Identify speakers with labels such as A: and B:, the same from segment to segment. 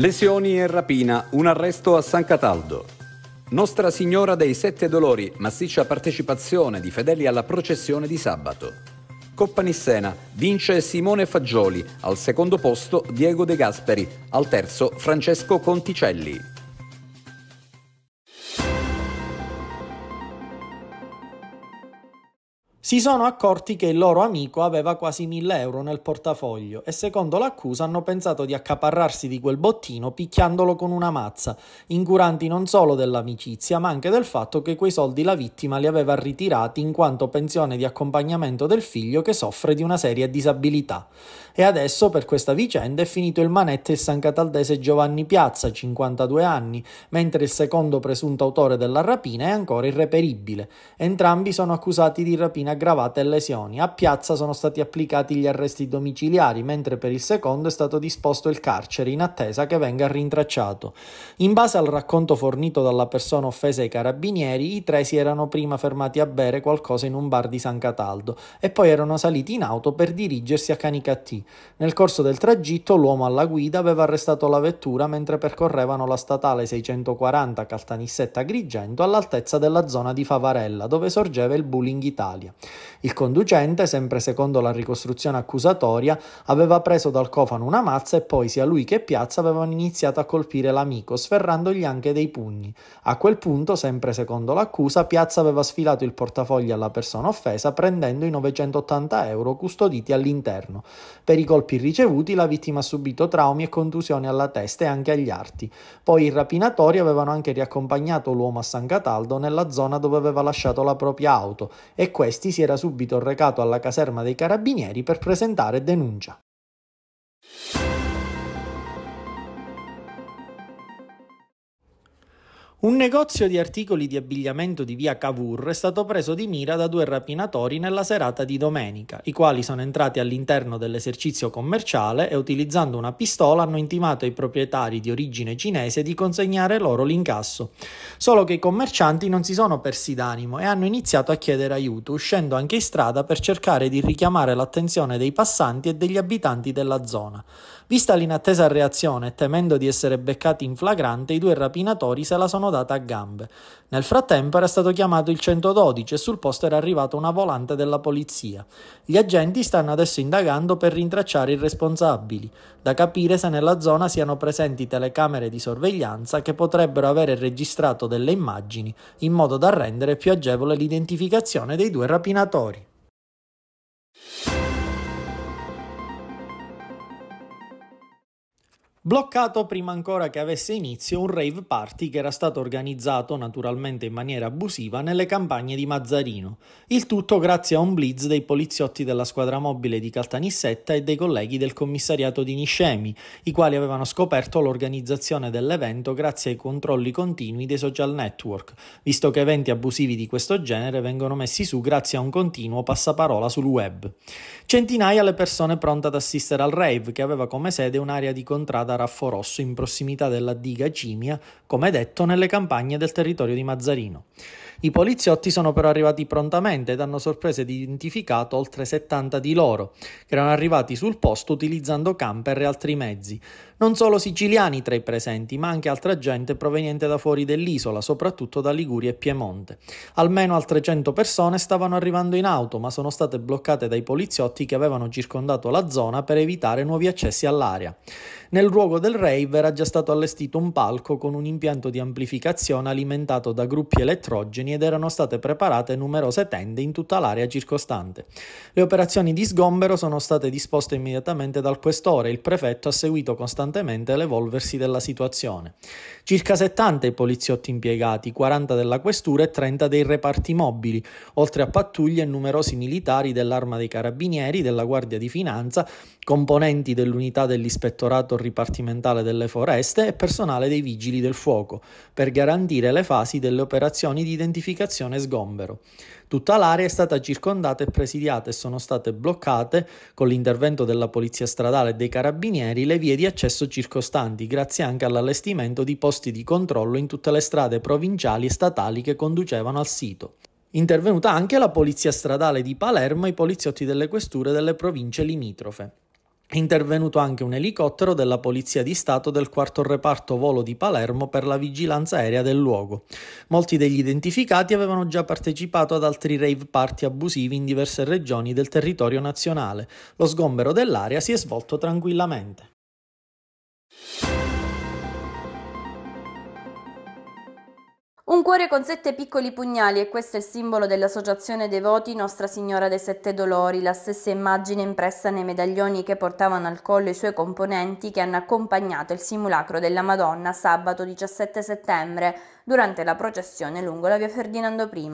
A: Lesioni e rapina, un arresto a San Cataldo. Nostra Signora dei Sette Dolori, massiccia partecipazione di fedeli alla processione di sabato. Coppa Nissena, vince Simone Fagioli, al secondo posto Diego De Gasperi, al terzo Francesco
B: Conticelli. si sono accorti che il loro amico aveva quasi 1000 euro nel portafoglio e secondo l'accusa hanno pensato di accaparrarsi di quel bottino picchiandolo con una mazza, incuranti non solo dell'amicizia ma anche del fatto che quei soldi la vittima li aveva ritirati in quanto pensione di accompagnamento del figlio che soffre di una seria disabilità. E adesso per questa vicenda è finito il manette il San Cataldese Giovanni Piazza, 52 anni, mentre il secondo presunto autore della rapina è ancora irreperibile. Entrambi sono accusati di rapina aggravate lesioni. A Piazza sono stati applicati gli arresti domiciliari, mentre per il secondo è stato disposto il carcere in attesa che venga rintracciato. In base al racconto fornito dalla persona offesa ai carabinieri, i tre si erano prima fermati a bere qualcosa in un bar di San Cataldo e poi erano saliti in auto per dirigersi a Canicattì. Nel corso del tragitto l'uomo alla guida aveva arrestato la vettura mentre percorrevano la statale 640 Caltanissetta Agrigento all'altezza della zona di Favarella dove sorgeva il Bullying Italia. Il conducente, sempre secondo la ricostruzione accusatoria, aveva preso dal cofano una mazza e poi sia lui che Piazza avevano iniziato a colpire l'amico, sferrandogli anche dei pugni. A quel punto, sempre secondo l'accusa, Piazza aveva sfilato il portafogli alla persona offesa prendendo i 980 euro custoditi all'interno. Per i colpi ricevuti la vittima ha subito traumi e contusioni alla testa e anche agli arti. Poi i rapinatori avevano anche riaccompagnato l'uomo a San Cataldo nella zona dove aveva lasciato la propria auto e questi si si era subito recato alla caserma dei carabinieri per presentare denuncia. Un negozio di articoli di abbigliamento di via Cavour è stato preso di mira da due rapinatori nella serata di domenica, i quali sono entrati all'interno dell'esercizio commerciale e utilizzando una pistola hanno intimato ai proprietari di origine cinese di consegnare loro l'incasso. Solo che i commercianti non si sono persi d'animo e hanno iniziato a chiedere aiuto, uscendo anche in strada per cercare di richiamare l'attenzione dei passanti e degli abitanti della zona. Vista l'inattesa reazione e temendo di essere beccati in flagrante, i due rapinatori se la sono data a gambe. Nel frattempo era stato chiamato il 112 e sul posto era arrivata una volante della polizia. Gli agenti stanno adesso indagando per rintracciare i responsabili, da capire se nella zona siano presenti telecamere di sorveglianza che potrebbero avere registrato delle immagini in modo da rendere più agevole l'identificazione dei due rapinatori. bloccato prima ancora che avesse inizio un rave party che era stato organizzato naturalmente in maniera abusiva nelle campagne di Mazzarino, il tutto grazie a un blitz dei poliziotti della squadra mobile di Caltanissetta e dei colleghi del commissariato di Niscemi, i quali avevano scoperto l'organizzazione dell'evento grazie ai controlli continui dei social network, visto che eventi abusivi di questo genere vengono messi su grazie a un continuo passaparola sul web. Centinaia le persone pronte ad assistere al rave che aveva come sede un'area di contratto da Raffo Rosso in prossimità della diga Cimia, come detto, nelle campagne del territorio di Mazzarino. I poliziotti sono però arrivati prontamente ed hanno sorpreso ed identificato oltre 70 di loro, che erano arrivati sul posto utilizzando camper e altri mezzi. Non solo siciliani tra i presenti, ma anche altra gente proveniente da fuori dell'isola, soprattutto da Liguria e Piemonte. Almeno altre 100 persone stavano arrivando in auto, ma sono state bloccate dai poliziotti che avevano circondato la zona per evitare nuovi accessi all'area. Nel luogo del rave era già stato allestito un palco con un impianto di amplificazione alimentato da gruppi elettrogeni ed erano state preparate numerose tende in tutta l'area circostante. Le operazioni di sgombero sono state disposte immediatamente dal questore e il prefetto ha seguito costantemente l'evolversi della situazione. Circa 70 i poliziotti impiegati, 40 della questura e 30 dei reparti mobili, oltre a pattuglie e numerosi militari dell'Arma dei Carabinieri, della Guardia di Finanza, componenti dell'unità dell'ispettorato ripartimentale delle foreste e personale dei vigili del fuoco, per garantire le fasi delle operazioni di identificazione e sgombero. Tutta l'area è stata circondata e presidiata e sono state bloccate, con l'intervento della Polizia Stradale e dei Carabinieri, le vie di accesso circostanti, grazie anche all'allestimento di posti di controllo in tutte le strade provinciali e statali che conducevano al sito. Intervenuta anche la Polizia Stradale di Palermo e i poliziotti delle questure delle province limitrofe. È intervenuto anche un elicottero della Polizia di Stato del quarto reparto volo di Palermo per la vigilanza aerea del luogo. Molti degli identificati avevano già partecipato ad altri rave party abusivi in diverse regioni del territorio nazionale. Lo sgombero dell'area si è svolto tranquillamente.
C: Un cuore con sette piccoli pugnali e questo è il simbolo dell'associazione devoti Nostra Signora dei Sette Dolori, la stessa immagine impressa nei medaglioni che portavano al collo i suoi componenti che hanno accompagnato il simulacro della Madonna sabato 17 settembre durante la processione lungo la via Ferdinando I.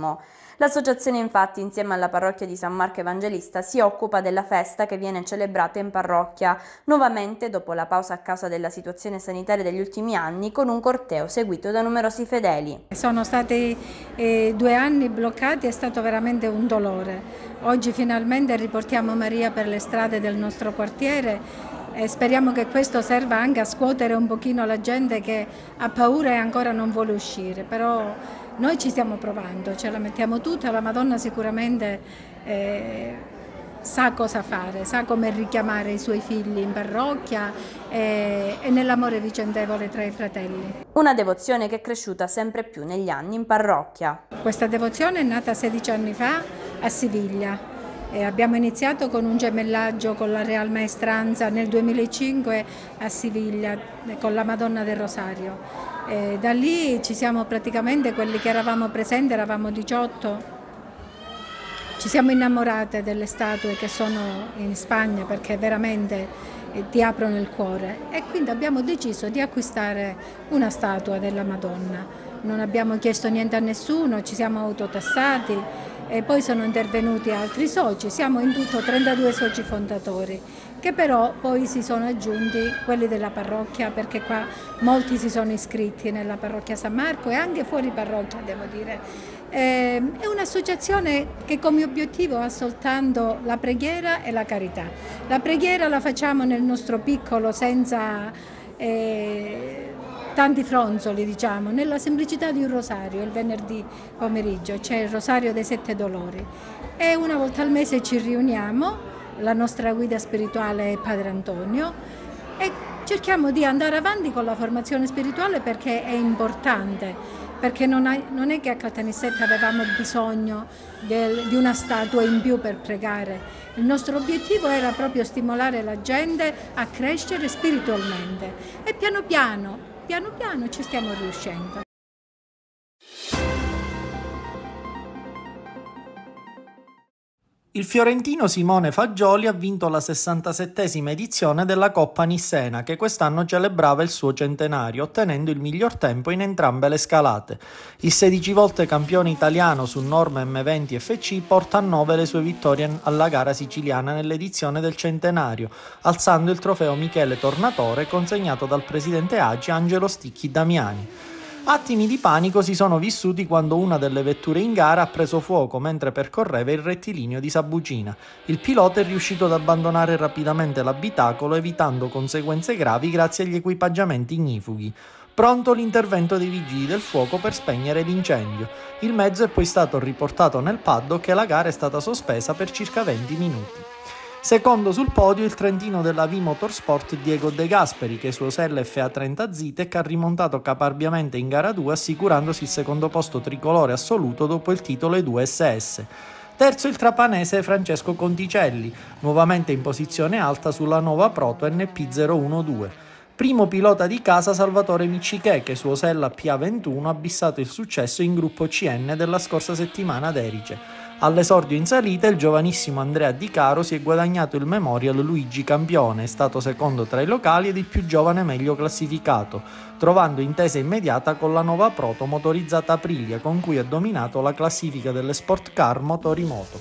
C: L'associazione infatti insieme alla parrocchia di San Marco Evangelista si occupa della festa che viene celebrata in parrocchia, nuovamente dopo la pausa a causa della situazione sanitaria degli ultimi anni, con un corteo seguito da numerosi fedeli. Sono stati eh, due anni bloccati, è stato veramente un dolore. Oggi finalmente riportiamo Maria per le strade del nostro quartiere e speriamo che questo serva anche a scuotere un pochino la gente che ha paura e ancora non vuole uscire, però noi ci stiamo provando, ce la mettiamo tutta, la Madonna sicuramente eh, sa cosa fare, sa come richiamare i suoi figli in parrocchia e, eh, e nell'amore vicendevole tra i fratelli. Una devozione che è cresciuta sempre più negli anni in parrocchia. Questa devozione è nata 16 anni fa a Siviglia, eh, abbiamo iniziato con un gemellaggio con la Real Maestranza nel 2005 a Siviglia con la Madonna del Rosario. Eh, da lì ci siamo praticamente, quelli che eravamo presenti, eravamo 18, ci siamo innamorate delle statue che sono in Spagna perché veramente eh, ti aprono il cuore e quindi abbiamo deciso di acquistare una statua della Madonna. Non abbiamo chiesto niente a nessuno, ci siamo autotassati e poi sono intervenuti altri soci, siamo in tutto 32 soci fondatori che però poi si sono aggiunti quelli della parrocchia perché qua molti si sono iscritti nella parrocchia San Marco e anche fuori parrocchia devo dire. Ehm, è un'associazione che come obiettivo ha soltanto la preghiera e la carità. La preghiera la facciamo nel nostro piccolo senza... Eh, tanti fronzoli, diciamo, nella semplicità di un rosario il venerdì pomeriggio, c'è il rosario dei sette dolori e una volta al mese ci riuniamo, la nostra guida spirituale è Padre Antonio e cerchiamo di andare avanti con la formazione spirituale perché è importante perché non, è che a Caltanissetta avevamo bisogno di una statua in più per pregare. Il nostro obiettivo era proprio stimolare la gente a crescere spiritualmente e piano piano piano piano ci stiamo riuscendo.
B: Il fiorentino Simone Fagioli ha vinto la 67esima edizione della Coppa Nissena, che quest'anno celebrava il suo centenario, ottenendo il miglior tempo in entrambe le scalate. Il 16 volte campione italiano su norma M20 FC porta a 9 le sue vittorie alla gara siciliana nell'edizione del centenario, alzando il trofeo Michele Tornatore consegnato dal presidente Agi Angelo Sticchi Damiani. Attimi di panico si sono vissuti quando una delle vetture in gara ha preso fuoco mentre percorreva il rettilineo di Sabugina. Il pilota è riuscito ad abbandonare rapidamente l'abitacolo evitando conseguenze gravi grazie agli equipaggiamenti ignifughi. Pronto l'intervento dei vigili del fuoco per spegnere l'incendio. Il mezzo è poi stato riportato nel paddock e la gara è stata sospesa per circa 20 minuti. Secondo sul podio il trentino della V Motorsport Diego De Gasperi che suo sella FA30 Zitec ha rimontato caparbiamente in gara 2 assicurandosi il secondo posto tricolore assoluto dopo il titolo E2SS. Terzo il trapanese Francesco Conticelli, nuovamente in posizione alta sulla nuova Proto NP012. Primo pilota di casa Salvatore Miccichè che suo sella PA21 ha bissato il successo in gruppo CN della scorsa settimana ad Erice. All'esordio in salita il giovanissimo Andrea Di Caro si è guadagnato il Memorial Luigi Campione, è stato secondo tra i locali ed il più giovane meglio classificato, trovando intesa immediata con la nuova Proto motorizzata Aprilia con cui ha dominato la classifica delle sport car motori moto.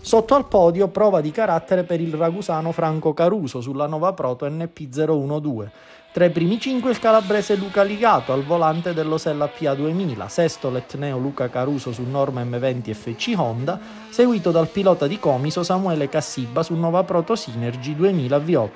B: Sotto al podio prova di carattere per il ragusano Franco Caruso sulla nuova Proto NP012. Tra i primi cinque il calabrese Luca Ligato al volante dell'Osella PA2000, sesto l'etneo Luca Caruso su Norma M20 FC Honda, seguito dal pilota di Comiso Samuele Cassiba su Nova Proto Synergy 2000 V8.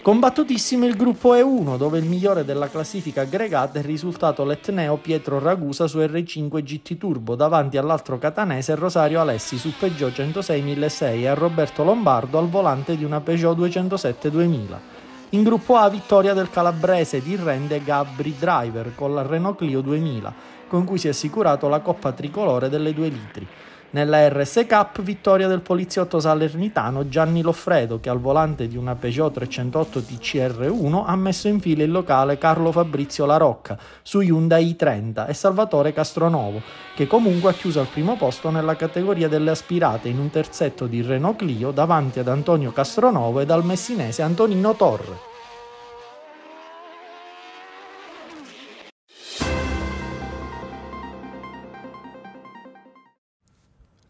B: Combattutissimo il gruppo E1, dove il migliore della classifica aggregata è risultato l'etneo Pietro Ragusa su R5 GT Turbo, davanti all'altro catanese Rosario Alessi su Peugeot 106 1006 e a Roberto Lombardo al volante di una Peugeot 207 2000. In gruppo A vittoria del calabrese di rende Gabri Driver con la Renault Clio 2000, con cui si è assicurato la coppa tricolore delle 2 litri. Nella RS Cup vittoria del poliziotto salernitano Gianni Loffredo che al volante di una Peugeot 308 TCR1 ha messo in fila il locale Carlo Fabrizio Larocca su Hyundai i30 e Salvatore Castronovo che comunque ha chiuso al primo posto nella categoria delle aspirate in un terzetto di Renault Clio davanti ad Antonio Castronovo ed al messinese Antonino Torre.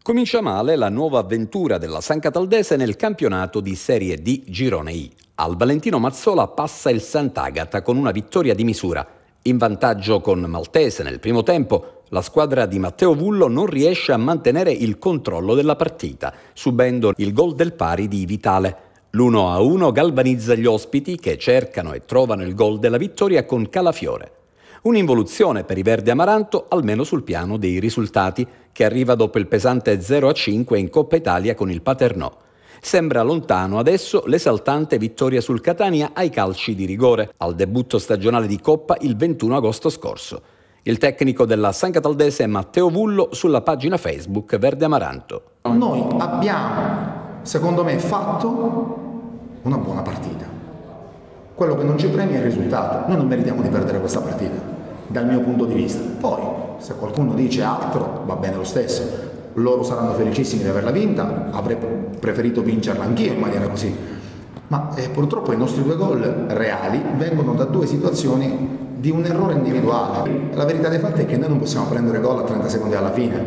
A: Comincia male la nuova avventura della San Cataldese nel campionato di Serie D Girone I. Al Valentino Mazzola passa il Sant'Agata con una vittoria di misura. In vantaggio con Maltese nel primo tempo, la squadra di Matteo Vullo non riesce a mantenere il controllo della partita, subendo il gol del pari di Vitale. L'1-1 galvanizza gli ospiti che cercano e trovano il gol della vittoria con Calafiore. Un'involuzione per i Verdi Amaranto almeno sul piano dei risultati, che arriva dopo il pesante 0-5 in Coppa Italia con il Paternò. Sembra lontano adesso l'esaltante vittoria sul Catania ai calci di rigore, al debutto stagionale di Coppa il 21 agosto scorso. Il tecnico della San Cataldese Matteo Vullo sulla pagina Facebook Verde Amaranto.
D: Noi abbiamo, secondo me, fatto
A: una buona partita quello che non ci premia è il risultato. Noi non meritiamo di
D: perdere questa partita, dal mio punto di vista. Poi, se qualcuno dice altro, va bene lo stesso. Loro saranno felicissimi di averla vinta, avrei preferito vincerla anch'io in maniera così. Ma eh, purtroppo i nostri due gol reali vengono da due situazioni di un errore individuale. La verità dei fatti è che noi non possiamo prendere gol a 30 secondi alla fine,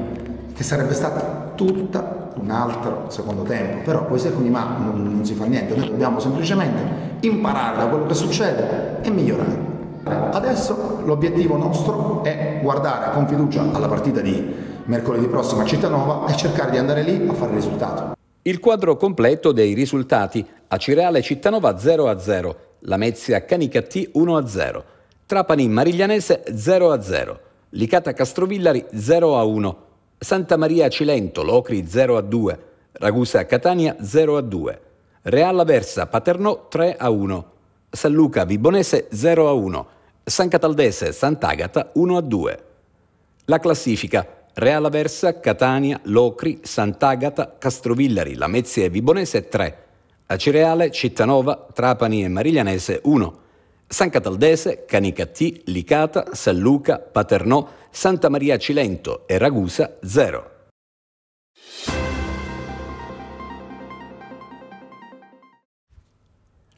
D: che sarebbe stata tutta un altro secondo tempo, però poi secondi ma non, non si fa niente, noi dobbiamo semplicemente imparare da quello che succede e migliorare. Adesso l'obiettivo nostro è guardare con fiducia alla partita di mercoledì prossimo a Cittanova e cercare di andare lì a fare il risultato.
A: Il quadro completo dei risultati a Cireale Cittanova 0-0, Lamezia Canicattì 1-0, Trapani Mariglianese 0-0, Licata Castrovillari 0-1, Santa Maria Cilento, Locri 0 a 2, Ragusa Catania 0 a 2, Real Versa Paternò 3 a 1, San Luca Vibonese 0 a 1, San Cataldese Sant'Agata 1 a 2. La classifica Real Versa, Catania, Locri, Sant'Agata, Castrovillari, Lamezia e Vibonese 3, Acireale, Cittanova, Trapani e Mariglianese 1, San Cataldese, Canicattì, Licata, San Luca, Paternò, Santa Maria Cilento e Ragusa 0.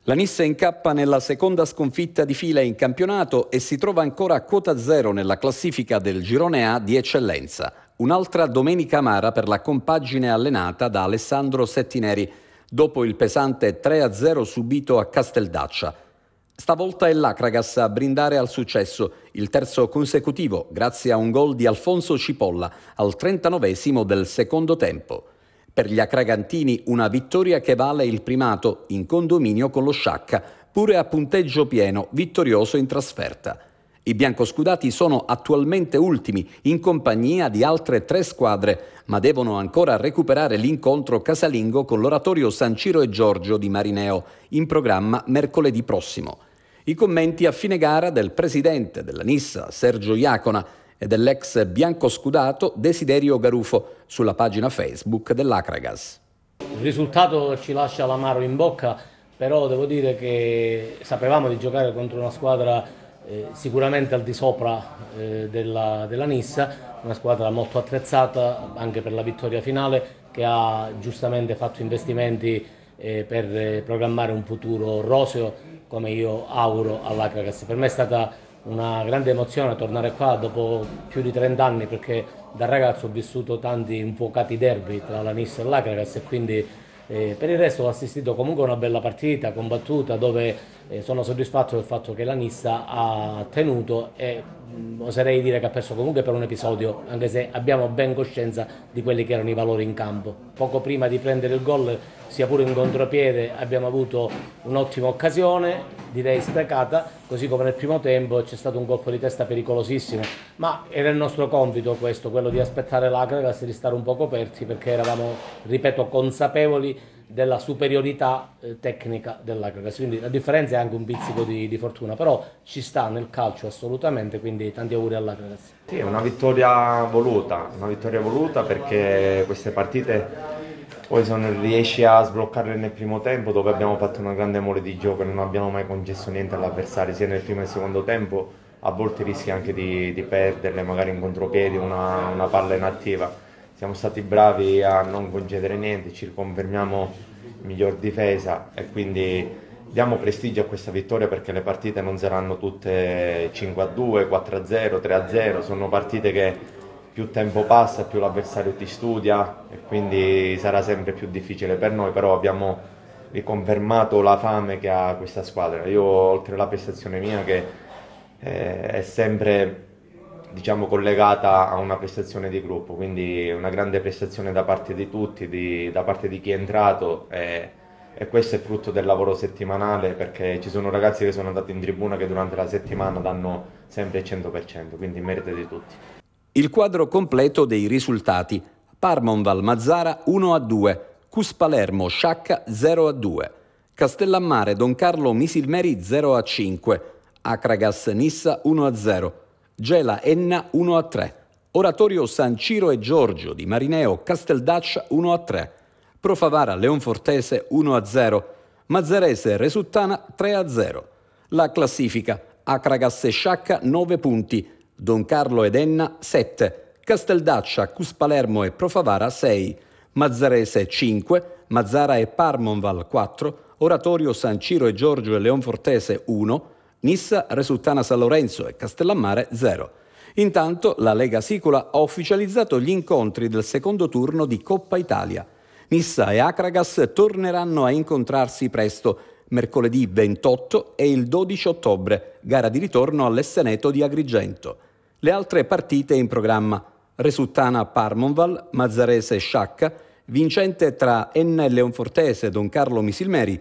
A: La Nissa incappa nella seconda sconfitta di fila in campionato e si trova ancora a quota zero nella classifica del girone A di eccellenza. Un'altra domenica amara per la compagine allenata da Alessandro Settineri dopo il pesante 3-0 subito a Casteldaccia. Stavolta è l'Acragas a brindare al successo, il terzo consecutivo grazie a un gol di Alfonso Cipolla al 39 del secondo tempo. Per gli acragantini una vittoria che vale il primato in condominio con lo Sciacca, pure a punteggio pieno, vittorioso in trasferta. I biancoscudati sono attualmente ultimi in compagnia di altre tre squadre, ma devono ancora recuperare l'incontro casalingo con l'oratorio San Ciro e Giorgio di Marineo, in programma mercoledì prossimo. I commenti a fine gara del presidente della Nissa, Sergio Iacona, e dell'ex biancoscudato Desiderio Garufo sulla pagina Facebook dell'Acragas.
E: Il risultato ci lascia l'amaro in bocca, però devo dire che sapevamo di giocare contro una squadra eh, sicuramente al di sopra eh, della, della, Nissa, una squadra molto attrezzata anche per la vittoria finale che ha giustamente fatto investimenti eh, per eh, programmare un futuro roseo come io auguro all'Acragas. Per me è stata una grande emozione tornare qua dopo più di 30 anni perché da ragazzo ho vissuto tanti infuocati derby tra la Nissa e l'Acragas e quindi eh, per il resto ho assistito comunque a una bella partita combattuta dove eh, sono soddisfatto del fatto che la Nissa ha tenuto e Mm, oserei dire che ha perso comunque per un episodio, anche se abbiamo ben coscienza di quelli che erano i valori in campo. Poco prima di prendere il gol, sia pure in contropiede, abbiamo avuto un'ottima occasione, direi sprecata, così come nel primo tempo c'è stato un colpo di testa pericolosissimo, ma era il nostro compito questo, quello di aspettare l'Acragas e di stare un po' coperti perché eravamo, ripeto, consapevoli della superiorità eh, tecnica dell'Acrogas. Quindi la differenza è anche un pizzico di, di, fortuna, però ci sta nel calcio assolutamente, quindi tanti auguri all'Acrogas. Sì, è una
D: vittoria voluta, una vittoria voluta perché queste partite poi se non riesci a sbloccarle nel primo tempo dove abbiamo fatto una grande mole di gioco e non abbiamo mai concesso niente all'avversario sia nel primo che nel secondo tempo a volte rischi anche di, di perderle magari in contropiedi una, una palla inattiva siamo stati bravi a non concedere niente, ci riconfermiamo miglior difesa e quindi diamo prestigio a questa vittoria perché le partite non saranno tutte 5 a 2, 4 a 0, 3 a 0, sono partite che più tempo passa, più l'avversario ti studia e quindi sarà sempre più difficile per noi, però abbiamo riconfermato la fame che ha questa squadra. Io oltre alla prestazione mia che eh, è sempre diciamo, collegata a una prestazione di gruppo, quindi una grande prestazione da parte di tutti, di, da parte di chi è entrato e, e, questo è frutto del lavoro settimanale perché ci sono ragazzi che sono andati in tribuna che durante la settimana danno
A: sempre il 100%, quindi merito di tutti. Il quadro completo dei risultati. Parmonval Mazzara 1 a 2, Cus Palermo Sciacca 0 a 2, Castellammare Don Carlo Misilmeri 0 a 5, Acragas Nissa 1 a 0. Gela Enna 1 a 3, Oratorio San Ciro e Giorgio di Marineo Casteldaccia 1 a 3, Profavara Leonfortese 1 a 0, Mazzarese Resuttana 3 a 0. La classifica Acragas e Sciacca 9 punti, Don Carlo ed Enna 7, Casteldaccia, Cuspalermo e Profavara 6, Mazzarese 5, Mazzara e Parmonval 4, Oratorio San Ciro e Giorgio e Leonfortese 1, Nissa, Resultana San Lorenzo e Castellammare 0. Intanto la Lega Sicula ha ufficializzato gli incontri del secondo turno di Coppa Italia. Nissa e Acragas torneranno a incontrarsi presto, mercoledì 28 e il 12 ottobre, gara di ritorno all'Esseneto di Agrigento. Le altre partite in programma, Resultana Parmonval, Mazzarese Sciacca, vincente tra Enne Leonfortese, Don Carlo Misilmeri,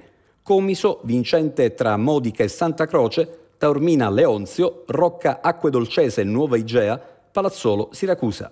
A: Comiso, Vincente tra Modica e Santa Croce, Taormina Leonzio, Rocca Acque Dolcese Nuova Igea, Palazzolo Siracusa.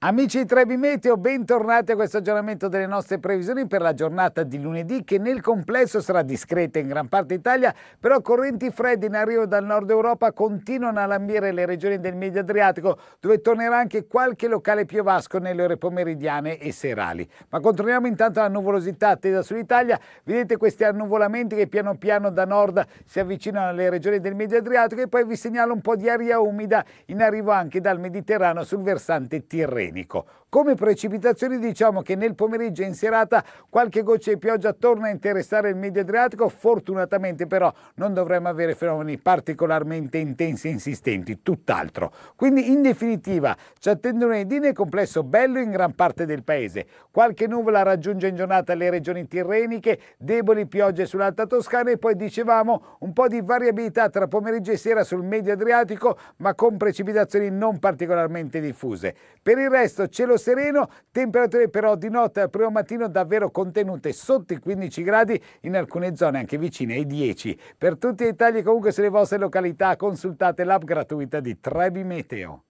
F: Amici di Trebi Meteo, bentornati a questo aggiornamento delle nostre previsioni per la giornata di lunedì che nel complesso sarà discreta in gran parte Italia, però correnti fredde in arrivo dal nord Europa continuano a lambire le regioni del Medio Adriatico dove tornerà anche qualche locale piovasco nelle ore pomeridiane e serali. Ma controlliamo intanto la nuvolosità attesa sull'Italia, vedete questi annuvolamenti che piano piano da nord si avvicinano alle regioni del Medio Adriatico e poi vi segnalo un po' di aria umida in arrivo anche dal Mediterraneo sul versante Tirreno atmosferico. Come precipitazioni diciamo che nel pomeriggio e in serata qualche goccia di pioggia torna a interessare il medio Adriatico, fortunatamente però non dovremmo avere fenomeni particolarmente intensi e insistenti, tutt'altro. Quindi in definitiva ci attendono i edine complesso bello in gran parte del paese. Qualche nuvola raggiunge in giornata le regioni tirreniche, deboli piogge sull'Alta Toscana e poi dicevamo un po' di variabilità tra pomeriggio e sera sul medio Adriatico ma con precipitazioni non particolarmente diffuse. Per il resto cielo sereno, temperature però di notte al primo mattino davvero contenute sotto i 15 gradi, in alcune zone anche vicine ai 10. Per tutti i tagli comunque sulle vostre località consultate l'app gratuita di Trebi Meteo.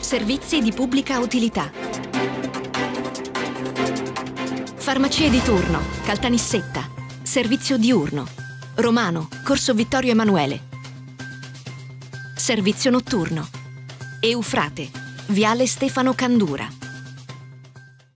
C: Servizi di pubblica utilità. Farmacie di turno, Caltanissetta, servizio diurno, Romano, Corso Vittorio Emanuele. Servizio notturno, Eufrate. Viale
F: Stefano Candura